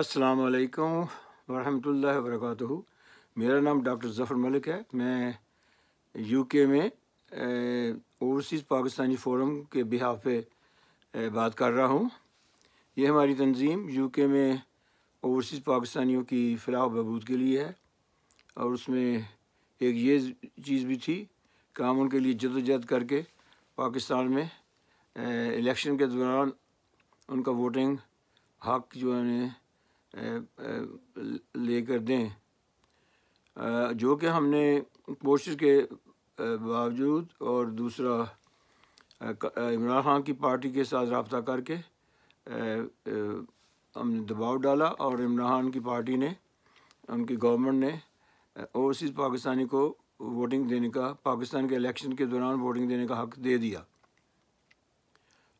अस्सलाम वालेकुम वरहमतुल्लाहि वबरकातुहू मेरा नाम डॉक्टर ज़फ़र मलिक है मैं यूके में ओवरसीज़ पाकिस्तानी फोरम के बिहाफ पे बात कर रहा हूँ ये हमारी तंजीम यूके में ओवरसीज़ पाकिस्तानियों की फ़लाह बहबूद के लिए है और उसमें एक ये चीज़ भी थी काम उनके लिए जदोजहद करके पाकिस्तान में इलेक्शन के दौरान उनका वोटिंग हक जो है ले कर दें जो कि हमने कोशिश के बावजूद और दूसरा इमरान खान की पार्टी के साथ रबता करके हमने दबाव डाला और इमरान खान की पार्टी ने उनकी गवर्नमेंट ने ओवरसीज़ पाकिस्तानी को वोटिंग देने का पाकिस्तान के इलेक्शन के दौरान वोटिंग देने का हक दे दिया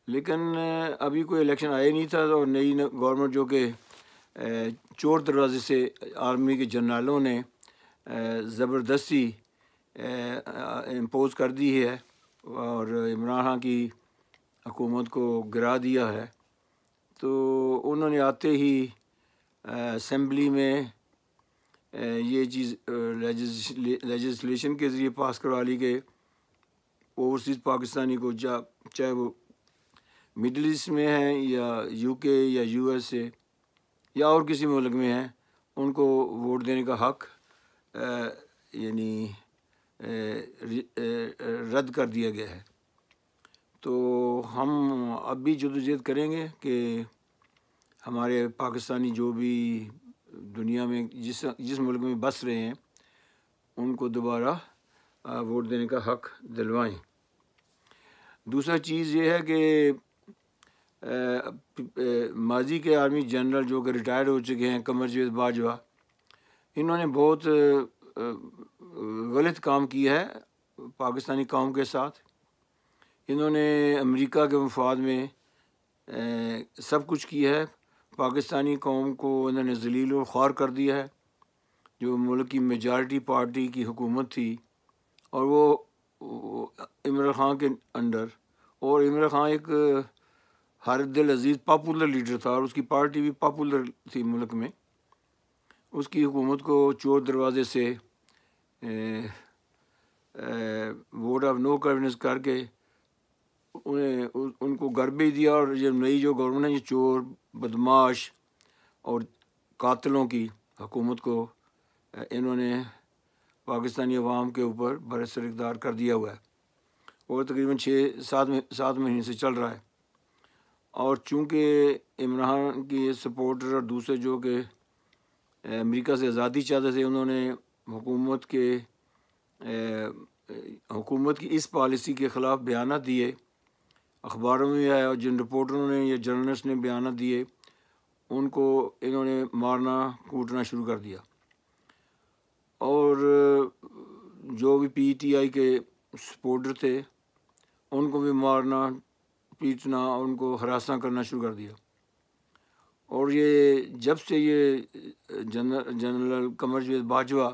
लेकिन अभी कोई इलेक्शन आया नहीं था और नई गवर्नमेंट जो कि चोर दरवाज़े से आर्मी के जनरलों ने ज़बरदस्ती इम्पोज़ कर दी है और इमरान खान की हकूमत को गिरा दिया है तो उन्होंने आते ही असम्बली में ये चीज़ लेजिस्लेशन के ज़रिए पास करवा ली के ओवरसीज़ पाकिस्तानी को जा चाहे वो मिडल ईस्ट में हैं या यूके या यूएसए या और किसी मुल्क में हैं उनको वोट देने का हक यानी रद्द कर दिया गया है तो हम अब भी जदोजहद करेंगे कि हमारे पाकिस्तानी जो भी दुनिया में जिस जिस मुल्क में बस रहे हैं उनको दोबारा वोट देने का हक दिलवाएं दूसरा चीज़ ये है कि माजी के आर्मी जनरल जो कि रिटायर्ड हो चुके हैं कमर जवेद बाजवा इन्होंने बहुत गलत काम किया है पाकिस्तानी कौम के साथ इन्होंने अमेरिका के मफाद में ए, सब कुछ किया है पाकिस्तानी कौम को इन्होंने जलील और ख्वार कर दिया है जो मुल्क की मेजॉरिटी पार्टी की हुकूमत थी और वो, वो इमरान खान के अंडर और इमरान खान एक दिल अजीज़ पापुलर लीडर था और उसकी पार्टी भी पॉपुलर थी मुल्क में उसकी हुकूमत को चोर दरवाजे से वोट ऑफ नो कन्विनेंस करके उन्हें उनको घर भी दिया और ये नई जो गवर्नमेंट है ये चोर बदमाश और कातलों की हुकूमत को इन्होंने पाकिस्तानी अवाम के ऊपर बरसर इकदार कर दिया हुआ है और तकरीबन छः सात सात महीने से चल रहा है और चूँकि इमरान की सपोर्टर और दूसरे जो कि अमेरिका से आज़ादी चाहते थे उन्होंने हुकूमत के हुकूमत की इस पॉलिसी के ख़िलाफ़ बयान दिए अखबारों में आया और जिन रिपोर्टरों ने या जर्नलिस्ट ने बयान दिए उनको इन्होंने मारना कूटना शुरू कर दिया और जो भी पीटीआई के सपोर्टर थे उनको भी मारना पीटना और उनको हरासा करना शुरू कर दिया और ये जब से ये general general Qamar Javed Bajwa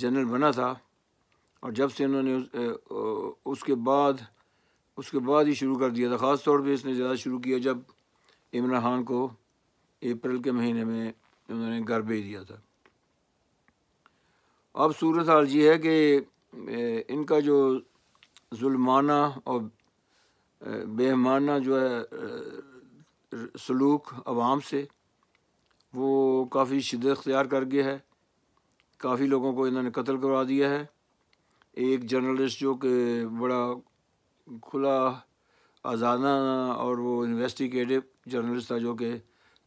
general बना था और जब से उन्होंने उस, उसके बाद उसके बाद ही शुरू कर दिया था ख़ास तौर पे इसने ज़्यादा शुरू किया जब इमरान खान को अप्रैल के महीने में उन्होंने घर भेज दिया था अब सूरत हाल ये है कि इनका जो जुल्माना और बेहमाना जो है सलूक आवाम से वो काफ़ी शिदत अख्तियार कर गया है काफ़ी लोगों को इन्होंने कत्ल करवा दिया है एक जर्नलिस्ट जो कि बड़ा खुला आज़ाना और वो इन्वेस्टिगेटिव जर्नलिस्ट था जो कि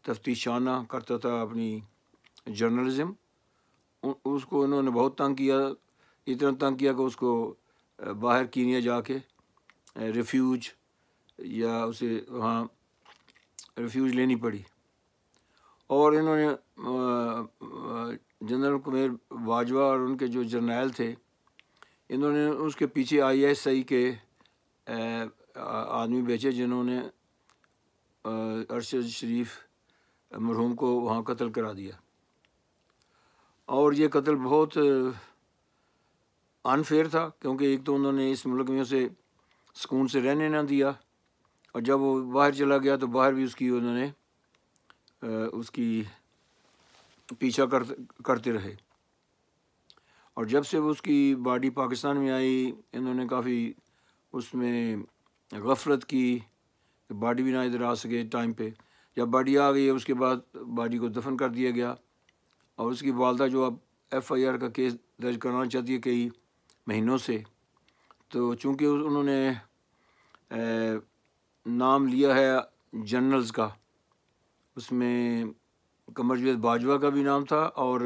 तफ्तीशाना करता था अपनी जर्नलिज्म उसको इन्होंने बहुत तंग किया इतना तंग किया कि उसको बाहर कीनिया जाके रिफ्यूज या उसे वहाँ रिफ्यूज लेनी पड़ी और इन्होंने जनरल कुमेर बाजवा और उनके जो जर्नैल थे इन्होंने उसके पीछे आईएसआई के आदमी बेचे जिन्होंने अरशद शरीफ मरहूम को वहाँ कत्ल करा दिया और ये कत्ल बहुत अनफेयर था क्योंकि एक तो उन्होंने इस मुल्क में उसे सुकून से रहने ना दिया और जब वो बाहर चला गया तो बाहर भी उसकी उन्होंने उसकी पीछा कर करते रहे और जब से वो उसकी बॉडी पाकिस्तान में आई इन्होंने काफ़ी उसमें गफलत की बॉडी भी ना इधर आ सके टाइम पे जब बॉडी आ गई उसके बाद बॉडी को दफन कर दिया गया और उसकी वालदा जो अब एफआईआर का केस दर्ज कराना चाहती है कई महीनों से तो चूँकि उन्होंने नाम लिया है जनरल्स का उसमें कमर जवेद बाजवा का भी नाम था और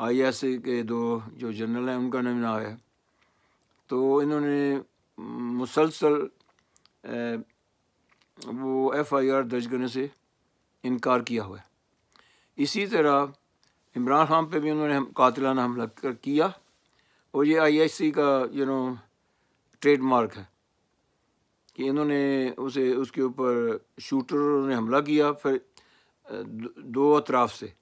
आई एस के दो जो जनरल हैं उनका नाम ना आया तो इन्होंने मुसलसल वो एफ़ आई आर दर्ज करने से इनकार किया हुआ है इसी तरह इमरान खान पे भी उन्होंने कातिलाना हमला किया और ये आई एस सी का यू नो ट्रेडमार्क है कि इन्होंने उसे उसके ऊपर शूटर ने हमला किया फिर दो अतराफ से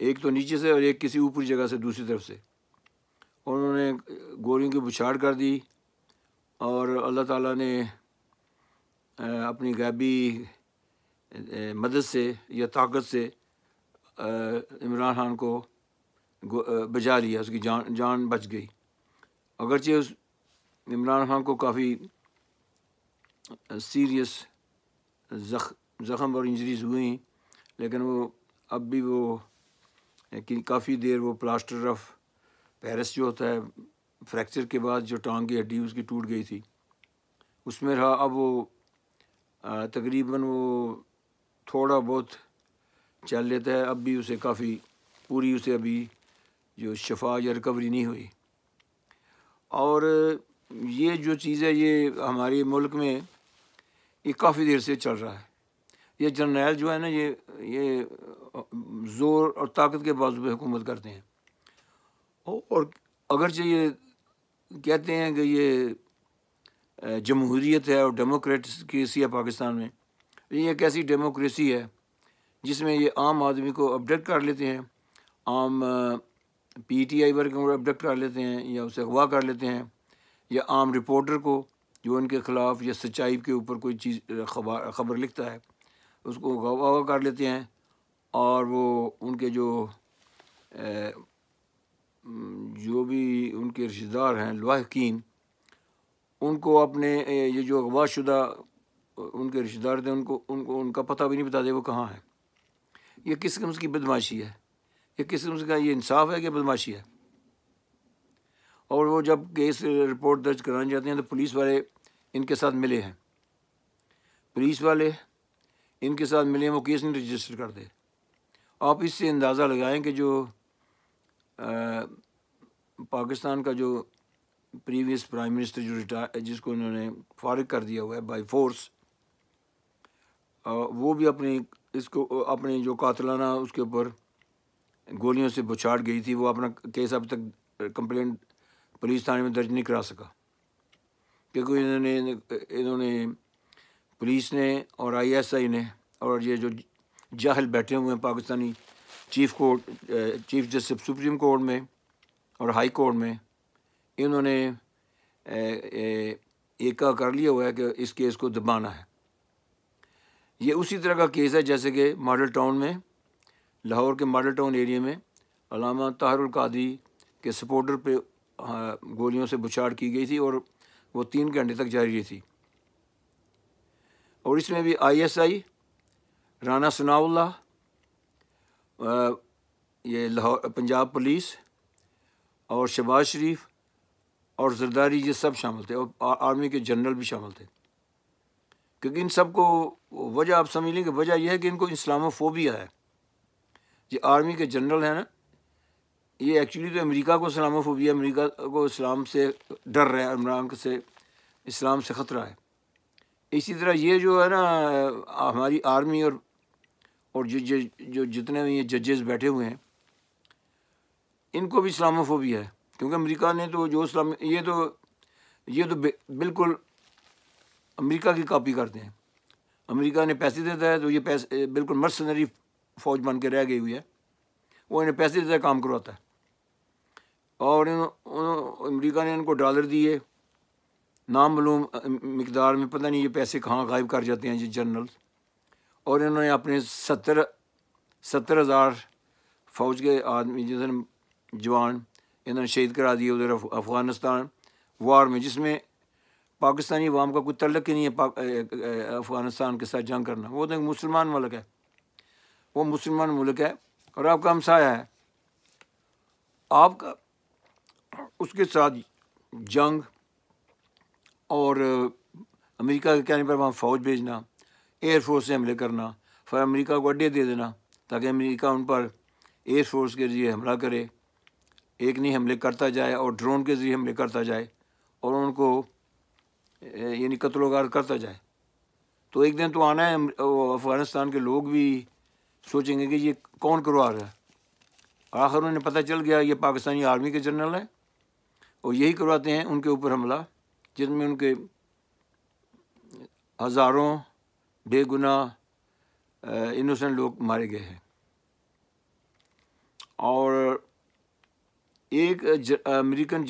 एक तो नीचे से और एक किसी ऊपरी जगह से दूसरी तरफ से उन्होंने गोलियों की बुछाड़ कर दी और अल्लाह ताला ने अपनी गैबी मदद से या ताकत से इमरान खान को बजा लिया उसकी जान जान बच गई अगरचे उस इमरान खान को काफ़ी सीरियस जख ज़ख़म और इंजरीज हुई लेकिन वो अब भी वो काफ़ी देर वो प्लास्टर ऑफ पेरिस जो होता है फ्रैक्चर के बाद जो टांग की हड्डी उसकी टूट गई थी उसमें रहा अब वो तकरीबन वो थोड़ा बहुत चल लेता है अब भी उसे काफ़ी पूरी उसे अभी जो शफा या रिकवरी नहीं हुई और ये जो चीज़ है ये हमारे मुल्क में ये काफ़ी देर से चल रहा है ये जर्नैल जो है ना ये ये ज़ोर और ताकत के बाजू पर हुकूमत करते हैं और अगरचे ये कहते हैं कि ये जमहूरीत है और डेमोक्रेसी है पाकिस्तान में ये एक ऐसी डेमोक्रेसी है जिसमें ये आम आदमी को अपडेक्ट कर लेते हैं आम पी टी आई वर्कर को अपडेक्ट कर लेते हैं या उसे अगवा कर लेते हैं या आम रिपोर्टर को जो उनके ख़िलाफ़ या सच्चाई के ऊपर कोई चीज़ खबर ख़बर लिखता है उसको गवाह कर लेते हैं और वो उनके जो ए, जो भी उनके रिश्तेदार हैं लवाहकिन उनको अपने ये जो अगवाशुदा उनके रिश्तेदार थे उनको उनको उनका पता भी नहीं बता दे वो कहाँ है ये किस किस्म की बदमाशी है ये किस किस्म का ये इंसाफ है कि बदमाशी है और वो जब केस रिपोर्ट दर्ज कराने जाते हैं तो पुलिस वाले इनके साथ मिले हैं पुलिस वाले इनके साथ मिले हैं वो केस नहीं रजिस्टर करते आप इससे अंदाज़ा लगाएं कि जो आ, पाकिस्तान का जो प्रीवियस प्राइम मिनिस्टर जो रिटायर जिसको उन्होंने फारग कर दिया हुआ है बाई फोर्स आ, वो भी अपनी इसको अपने जो कातलाना उसके ऊपर गोलियों से बुछाड़ गई थी वो अपना केस अब तक कंप्लेंट पुलिस थाने में दर्ज नहीं करा सका क्योंकि इन्होंने इन्होंने पुलिस ने और आईएसआई ने और ये जो जाहल बैठे हुए हैं Pakistani chief court chief justice supreme court में और हाई कोर्ट में इन्होंने एक का कर लिया हुआ है कि इस केस को दबाना है ये उसी तरह का केस है जैसे कि मॉडल टाउन में लाहौर के मॉडल टाउन एरिया में अलामा ताहरुल कादरी के सपोर्टर पे हाँ, गोलियों से बुछाड़ की गई थी और वो तीन घंटे तक जारी रही थी और इसमें भी आईएसआई राणा सनाउल्ला ये लाहौर पंजाब पुलिस और शबाज शरीफ और जरदारी ये सब शामिल थे और आर्मी के जनरल भी शामिल थे क्योंकि इन सब को वजह आप समझ लेंगे वजह यह है कि इनको इस्लामोफोबिया है ये आर्मी के जनरल हैं ना ये एक्चुअली तो अमेरिका को इस्लामोफोबिया अमेरिका को इस्लाम से डर है इमरान से इस्लाम से ख़तरा है इसी तरह ये जो है ना हमारी आर्मी और और जो जो, जो जितने भी ये जजेस बैठे हुए हैं इनको भी इस्लामोफोबिया है क्योंकि अमेरिका ने तो जो इस्लाम ये तो ये तो बिल्कुल अमेरिका की कापी करते हैं अमेरिका ने पैसे देता है तो ये पैसे बिल्कुल मर्सनरी फौज बन के रह गई हुई है वो इन्हें पैसे देता है काम करवाता है और इन अमरीका ने इनको डॉलर दिए नाम मलूम मकदार में पता नहीं ये पैसे कहाँ गायब कर जाते हैं ये जनरल और इन्होंने अपने सत्तर सत्तर हज़ार फ़ौज के आदमी जिधर जवान इन्होंने शहीद करा दिए उधर अफ़गानिस्तान वार में जिसमें पाकिस्तानी अवाम का कोई तलक ही नहीं है अफ़गानिस्तान के साथ जंग करना वो तो एक मुसलमान मुल्क है वो मुसलमान मुल्क है और आपका हमसाया है आपका उसके साथ जंग और अमेरिका के कहने पर वहाँ फ़ौज भेजना एयरफोर्स से हमले करना फिर अमेरिका को अड्डे दे देना ताकि अमेरिका उन पर एयरफोर्स के ज़रिए हमला करे एक नहीं हमले करता जाए और ड्रोन के ज़रिए हमले करता जाए और उनको यानी कत्लोगार करता जाए तो एक दिन तो आना है अफ़गानिस्तान के लोग भी सोचेंगे कि ये कौन करवा रहा है और आखिर उन्हें पता चल गया ये पाकिस्तानी आर्मी के जनरल है और यही करवाते हैं उनके ऊपर हमला जिसमें उनके हज़ारों बेगुना इनोसेंट लोग मारे गए हैं और एक अमेरिकन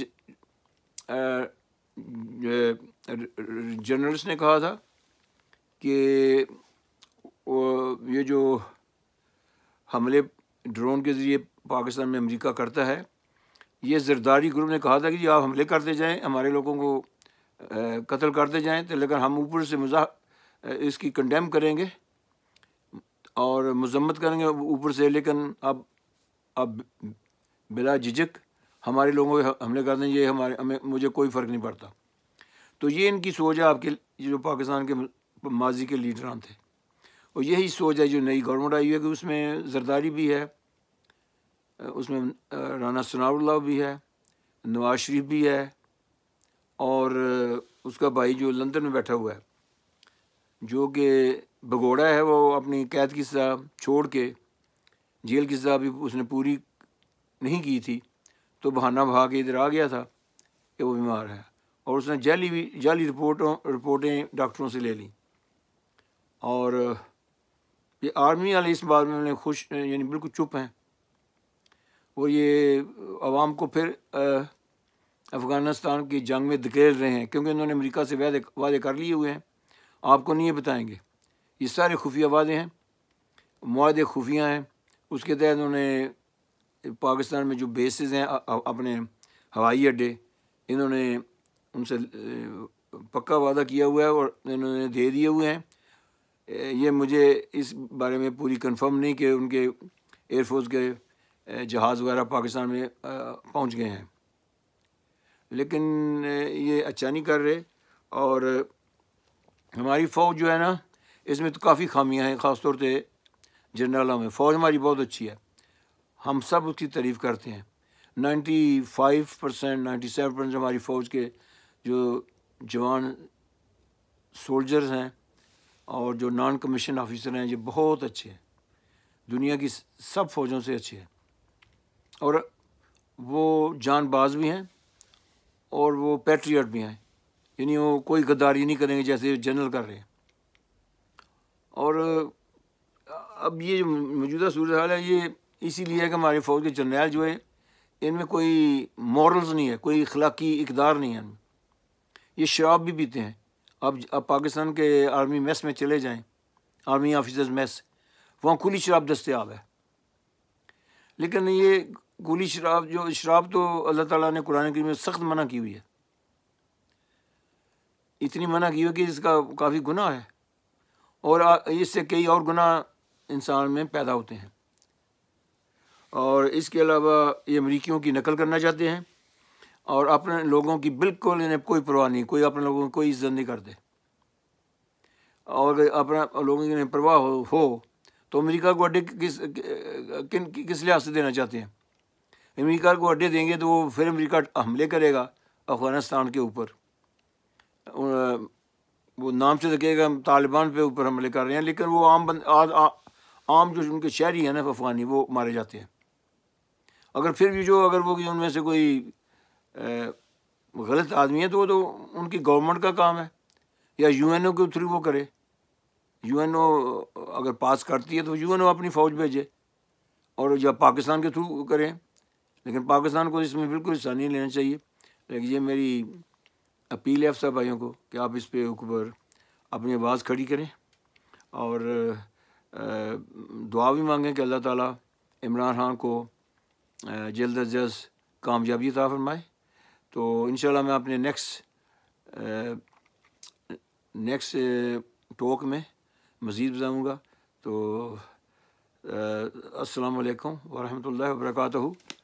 जर्नलिस्ट ने कहा था कि ये जो हमले ड्रोन के ज़रिए पाकिस्तान में अमेरिका करता है ये जरदारी ग्रुप ने कहा था कि जी आप हमले करते जाएं हमारे लोगों को कत्ल करते जाएं तो लेकिन हम ऊपर से मजा इसकी कंडेम करेंगे और मजम्मत करेंगे ऊपर से लेकिन अब अब बिला झिझक हमारे लोगों पे हमले कर दें ये हमारे हमें मुझे कोई फ़र्क नहीं पड़ता तो ये इनकी सोच है आपके जो पाकिस्तान के माजी के लीडरान थे और यही सोच है जो नई गवर्नमेंट आई है कि उसमें जरदारी भी है उसमें राना सनाउल्ला भी है नवाज शरीफ भी है और उसका भाई जो लंदन में बैठा हुआ है जो कि भगोड़ा है वो अपनी कैद की सज़ा छोड़ के जेल की सज़ा भी उसने पूरी नहीं की थी तो बहाना बहा के इधर आ गया था कि वो बीमार है और उसने जाली भी जाली रिपोर्टों रिपोर्टें डॉक्टरों से ले ली और ये आर्मी वाले इस बारे में खुश यानी बिल्कुल चुप हैं वो ये आवाम को फिर अफ़गानिस्तान की जंग में धकेल रहे हैं क्योंकि इन्होंने अमेरिका से वादे वादे कर लिए हुए हैं आपको नहीं बताएंगे ये सारे खुफिया वादे हैं माहे खुफिया हैं उसके तहत उन्होंने पाकिस्तान में जो बेसिस हैं अपने हवाई अड्डे इन्होंने उनसे पक्का वादा किया हुआ है और इन्होंने दे दिए हुए हैं ये मुझे इस बारे में पूरी कंफर्म नहीं कि उनके एयरफोर्स के जहाज़ वगैरह पाकिस्तान में पहुंच गए हैं लेकिन ये अच्छा नहीं कर रहे और हमारी फ़ौज जो है ना इसमें तो काफ़ी खामियां हैं ख़ास तौर से जनरलों में फ़ौज हमारी बहुत अच्छी है हम सब उसकी तारीफ़ करते हैं ninety five percent ninety seven percent हमारी फ़ौज के जो जवान सोल्जर्स हैं और जो नॉन कमीशन ऑफिसर हैं ये बहुत अच्छे हैं दुनिया की सब फौजों से अच्छे हैं और वो जानबाज भी हैं और वो पैट्रियट भी हैं यानी वो कोई गद्दारी नहीं करेंगे जैसे जनरल कर रहे हैं और अब ये जो मौजूदा सूरत हाल है ये इसीलिए है कि हमारे फ़ौज के जनरल जो है इनमें कोई मॉरल्स नहीं है कोई अखलाकी इकदार नहीं है इनमें ये शराब भी पीते हैं अब अब पाकिस्तान के आर्मी मेस में चले जाएं आर्मी ऑफिसर्स मेस वहाँ खुली शराब दस्तियाब है लेकिन ये गोली शराब जो शराब तो अल्लाह ताला ने कुरान करीम में सख्त मना की हुई है इतनी मना की हुई कि इसका काफ़ी गुनाह है और इससे कई और गुनाह इंसान में पैदा होते हैं और इसके अलावा ये अमरीकियों की नकल करना चाहते हैं और अपने लोगों की बिल्कुल इन्हें कोई परवाह नहीं कोई अपने लोगों को कोई इज्जत नहीं करते और अपना लोगों की परवाह हो, हो तो अमेरिका को अड्डे किस किन किस लिहाज से देना चाहते हैं अमेरिका को अड्डे देंगे तो वो फिर अमेरिका हमले करेगा अफ़गानिस्तान के ऊपर वो नाम से देखेगा हम तालिबान पे ऊपर हमले कर रहे हैं लेकिन वो आम बंद आ, आ, आम जो उनके शहरी हैं ना अफगानी वो मारे जाते हैं अगर फिर भी जो अगर वो उनमें से कोई ए, गलत आदमी है तो वो तो उनकी गवर्नमेंट का काम है या यू एन ओ के थ्रू वो करे यू एन ओ अगर पास करती है तो यू एन ओ अपनी फ़ौज भेजे और या पाकिस्तान के थ्रू करें लेकिन पाकिस्तान को इसमें बिल्कुल हिस्सा नहीं लेना चाहिए लेकिन ये मेरी अपील है अफसर भाइयों को कि आप इस पे ऊपर अपनी आवाज़ खड़ी करें और दुआ भी मांगें कि अल्लाह ताला इमरान खान को जल्द अज जल्द कामयाबी अता फरमाए तो इन मैं अपने नेक्स्ट नेक्स्ट टॉक में मज़ीद बताऊँगा तो अस्सलाम वालेकुम वरहमतुल्लाहि